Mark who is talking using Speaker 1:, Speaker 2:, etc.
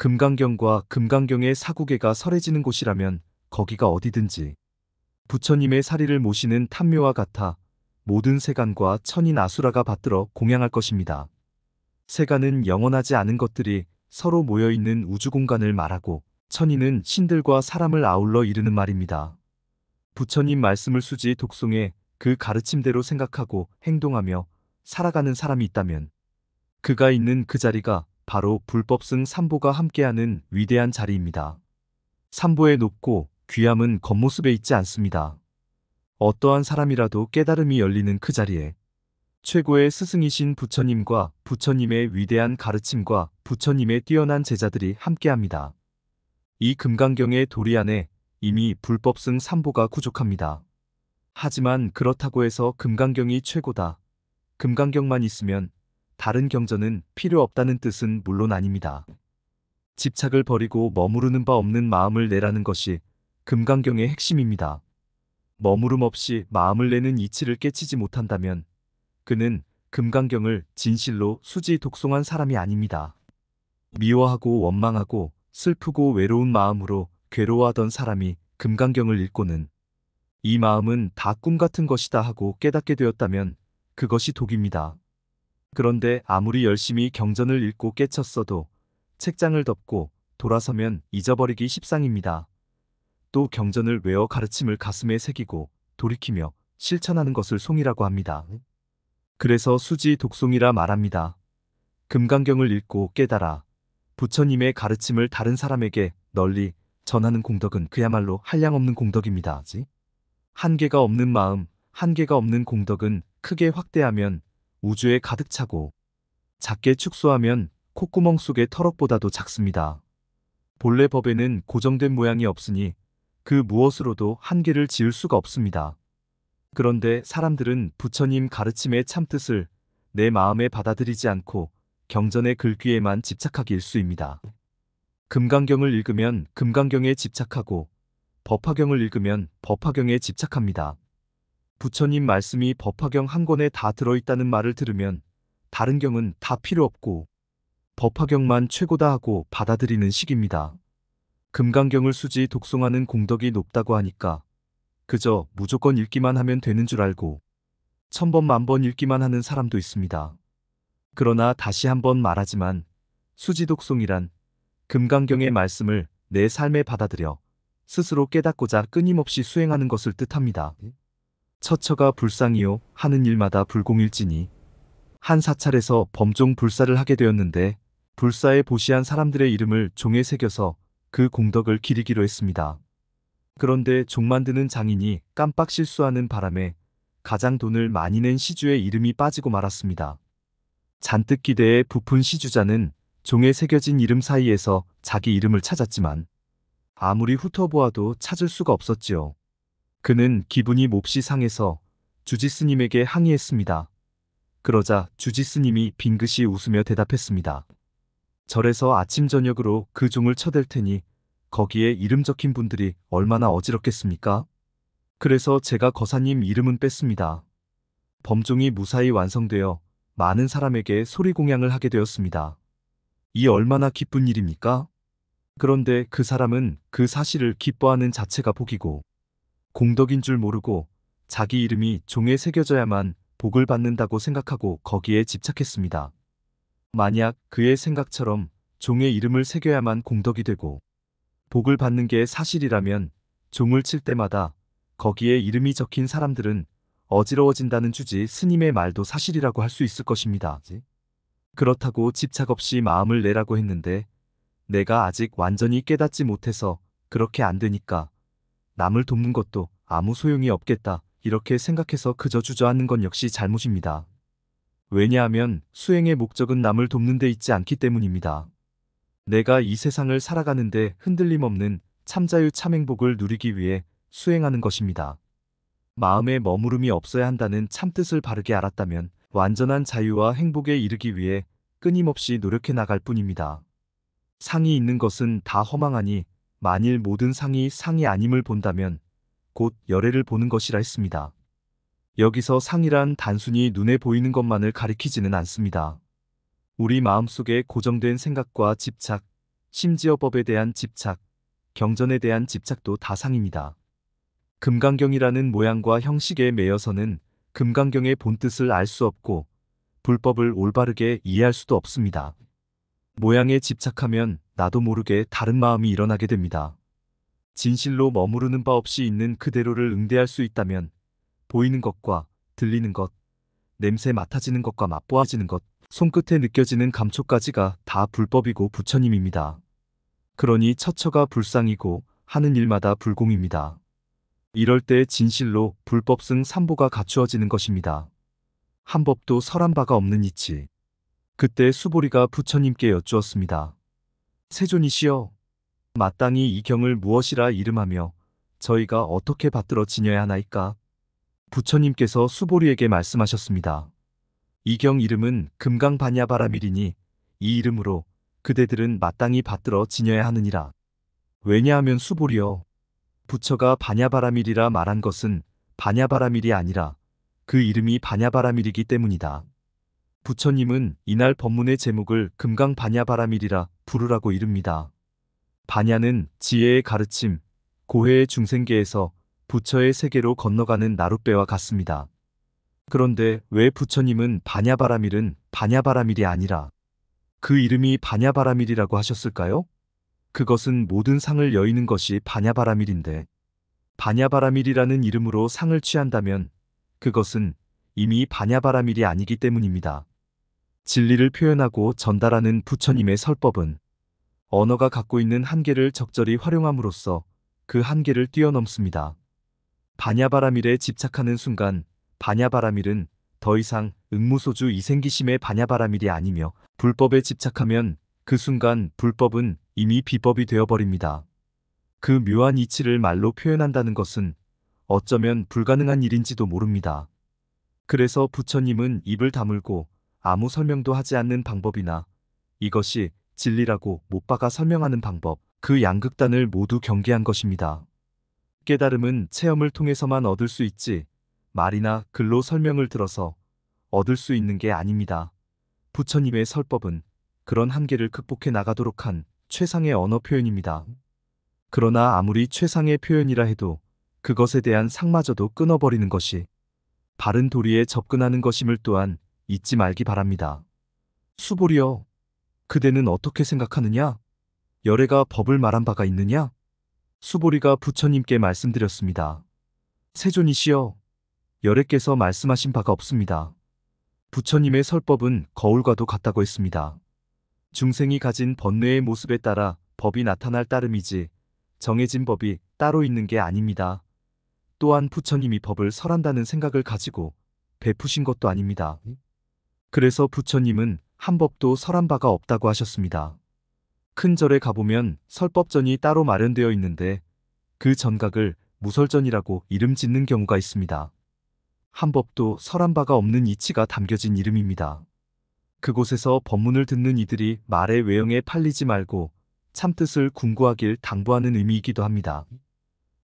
Speaker 1: 금강경과 금강경의 사구계가 설해지는 곳이라면 거기가 어디든지 부처님의 사리를 모시는 탐묘와 같아 모든 세간과 천인 아수라가 받들어 공양할 것입니다. 세간은 영원하지 않은 것들이 서로 모여있는 우주공간을 말하고 천인은 신들과 사람을 아울러 이르는 말입니다. 부처님 말씀을 수지 독송해 그 가르침대로 생각하고 행동하며 살아가는 사람이 있다면 그가 있는 그 자리가 바로 불법승 삼보가 함께하는 위대한 자리입니다. 삼보의 높고 귀함은 겉모습에 있지 않습니다. 어떠한 사람이라도 깨달음이 열리는 그 자리에 최고의 스승이신 부처님과 부처님의 위대한 가르침과 부처님의 뛰어난 제자들이 함께합니다. 이 금강경의 도리 안에 이미 불법승 삼보가 부족합니다. 하지만 그렇다고 해서 금강경이 최고다. 금강경만 있으면 다른 경전은 필요 없다는 뜻은 물론 아닙니다. 집착을 버리고 머무르는 바 없는 마음을 내라는 것이 금강경의 핵심입니다. 머무름 없이 마음을 내는 이치를 깨치지 못한다면 그는 금강경을 진실로 수지 독송한 사람이 아닙니다. 미워하고 원망하고 슬프고 외로운 마음으로 괴로워하던 사람이 금강경을 읽고는 이 마음은 다 꿈 같은 것이다 하고 깨닫게 되었다면 그것이 독입니다. 그런데 아무리 열심히 경전을 읽고 깨쳤어도 책장을 덮고 돌아서면 잊어버리기 십상입니다. 또 경전을 외워 가르침을 가슴에 새기고 돌이키며 실천하는 것을 송이라고 합니다. 그래서 수지 독송이라 말합니다. 금강경을 읽고 깨달아 부처님의 가르침을 다른 사람에게 널리 전하는 공덕은 그야말로 한량없는 공덕입니다. 한계가 없는 마음, 한계가 없는 공덕은 크게 확대하면 우주에 가득 차고 작게 축소하면 콧구멍 속의 터럭보다도 작습니다. 본래 법에는 고정된 모양이 없으니 그 무엇으로도 한계를 지을 수가 없습니다. 그런데 사람들은 부처님 가르침의 참뜻을 내 마음에 받아들이지 않고 경전의 글귀에만 집착하기 일쑤입니다 금강경을 읽으면 금강경에 집착하고 법화경을 읽으면 법화경에 집착합니다. 부처님 말씀이 법화경 한 권에 다 들어있다는 말을 들으면 다른 경은 다 필요 없고 법화경만 최고다 하고 받아들이는 식입니다. 금강경을 수지 독송하는 공덕이 높다고 하니까 그저 무조건 읽기만 하면 되는 줄 알고 천 번 만 번 읽기만 하는 사람도 있습니다. 그러나 다시 한번 말하지만 수지독송이란 금강경의 말씀을 내 삶에 받아들여 스스로 깨닫고자 끊임없이 수행하는 것을 뜻합니다. 처처가 불상이요 하는 일마다 불공일지니한 사찰에서 범종 불사를 하게 되었는데 불사에 보시한 사람들의 이름을 종에 새겨서 그 공덕을 기리기로 했습니다. 그런데 종 만드는 장인이 깜빡 실수하는 바람에 가장 돈을 많이 낸 시주의 이름이 빠지고 말았습니다. 잔뜩 기대에 부푼 시주자는 종에 새겨진 이름 사이에서 자기 이름을 찾았지만 아무리 훑어보아도 찾을 수가 없었지요. 그는 기분이 몹시 상해서 주지스님에게 항의했습니다. 그러자 주지스님이 빙긋이 웃으며 대답했습니다. 절에서 아침 저녁으로 그 종을 쳐댈 테니 거기에 이름 적힌 분들이 얼마나 어지럽겠습니까? 그래서 제가 거사님 이름은 뺐습니다. 범종이 무사히 완성되어 많은 사람에게 소리 공양을 하게 되었습니다. 이 얼마나 기쁜 일입니까? 그런데 그 사람은 그 사실을 기뻐하는 자체가 복이고 공덕인 줄 모르고 자기 이름이 종에 새겨져야만 복을 받는다고 생각하고 거기에 집착했습니다. 만약 그의 생각처럼 종의 이름을 새겨야만 공덕이 되고 복을 받는 게 사실이라면 종을 칠 때마다 거기에 이름이 적힌 사람들은 어지러워진다는 주지 스님의 말도 사실이라고 할 수 있을 것입니다. 그렇다고 집착 없이 마음을 내라고 했는데 내가 아직 완전히 깨닫지 못해서 그렇게 안 되니까 남을 돕는 것도 아무 소용이 없겠다 이렇게 생각해서 그저 주저앉는 건 역시 잘못입니다. 왜냐하면 수행의 목적은 남을 돕는 데 있지 않기 때문입니다. 내가 이 세상을 살아가는데 흔들림 없는 참자유 참행복을 누리기 위해 수행하는 것입니다. 마음에 머무름이 없어야 한다는 참뜻을 바르게 알았다면 완전한 자유와 행복에 이르기 위해 끊임없이 노력해 나갈 뿐입니다. 상이 있는 것은 다 허망하니 만일 모든 상이 상이 아님을 본다면 곧 열애를 보는 것이라 했습니다. 여기서 상이란 단순히 눈에 보이는 것만을 가리키지는 않습니다. 우리 마음속에 고정된 생각과 집착, 심지어 법에 대한 집착, 경전에 대한 집착도 다 상입니다. 금강경이라는 모양과 형식에 매여서는 금강경의 본뜻을 알 수 없고 불법을 올바르게 이해할 수도 없습니다. 모양에 집착하면 나도 모르게 다른 마음이 일어나게 됩니다. 진실로 머무르는 바 없이 있는 그대로를 응대할 수 있다면 보이는 것과 들리는 것, 냄새 맡아지는 것과 맛보아지는 것, 손끝에 느껴지는 감촉까지가 다 불법이고 부처님입니다. 그러니 처처가 불상이고 하는 일마다 불공입니다. 이럴 때 진실로 불법승 삼보가 갖추어지는 것입니다. 한 법도 설한 바가 없는 이치. 그때 수보리가 부처님께 여쭈었습니다. 세존이시여, 마땅히 이 경을 무엇이라 이름하며 저희가 어떻게 받들어 지녀야 하나이까? 부처님께서 수보리에게 말씀하셨습니다. 이 경 이름은 금강반야바라밀이니 이 이름으로 그대들은 마땅히 받들어 지녀야 하느니라. 왜냐하면 수보리여 부처가 반야바라밀이라 말한 것은 반야바라밀이 아니라 그 이름이 반야바라밀이기 때문이다. 부처님은 이날 법문의 제목을 금강 반야바라밀이라 부르라고 이릅니다. 반야는 지혜의 가르침, 고해의 중생계에서 부처의 세계로 건너가는 나룻배와 같습니다. 그런데 왜 부처님은 반야바라밀은 반야바라밀이 아니라 그 이름이 반야바라밀이라고 하셨을까요? 그것은 모든 상을 여의는 것이 반야바라밀인데 반야바라밀이라는 이름으로 상을 취한다면 그것은 이미 반야바라밀이 아니기 때문입니다. 진리를 표현하고 전달하는 부처님의 설법은 언어가 갖고 있는 한계를 적절히 활용함으로써 그 한계를 뛰어넘습니다. 반야바라밀에 집착하는 순간 반야바라밀은 더 이상 응무소주 이생기심의 반야바라밀이 아니며 불법에 집착하면 그 순간 불법은 이미 비법이 되어버립니다. 그 묘한 이치를 말로 표현한다는 것은 어쩌면 불가능한 일인지도 모릅니다. 그래서 부처님은 입을 다물고 아무 설명도 하지 않는 방법이나 이것이 진리라고 못 박아 설명하는 방법, 그 양극단을 모두 경계한 것입니다. 깨달음은 체험을 통해서만 얻을 수 있지, 말이나 글로 설명을 들어서 얻을 수 있는 게 아닙니다. 부처님의 설법은 그런 한계를 극복해 나가도록 한 최상의 언어 표현입니다. 그러나 아무리 최상의 표현이라 해도 그것에 대한 상마저도 끊어버리는 것이 바른 도리에 접근하는 것임을 또한 잊지 말기 바랍니다. 수보리여 그대는 어떻게 생각하느냐? 열애가 법을 말한 바가 있느냐? 수보리가 부처님께 말씀드렸습니다. 세존이시여, 열애께서 말씀하신 바가 없습니다. 부처님의 설법은 거울과도 같다고 했습니다. 중생이 가진 번뇌의 모습에 따라 법이 나타날 따름이지 정해진 법이 따로 있는 게 아닙니다. 또한 부처님이 법을 설한다는 생각을 가지고 베푸신 것도 아닙니다. 그래서 부처님은 한 법도 설한 바가 없다고 하셨습니다. 큰 절에 가보면 설법전이 따로 마련되어 있는데 그 전각을 무설전이라고 이름 짓는 경우가 있습니다. 한법도 설한 바가 없는 이치가 담겨진 이름입니다. 그곳에서 법문을 듣는 이들이 말의 외형에 팔리지 말고 참뜻을 궁구하길 당부하는 의미이기도 합니다.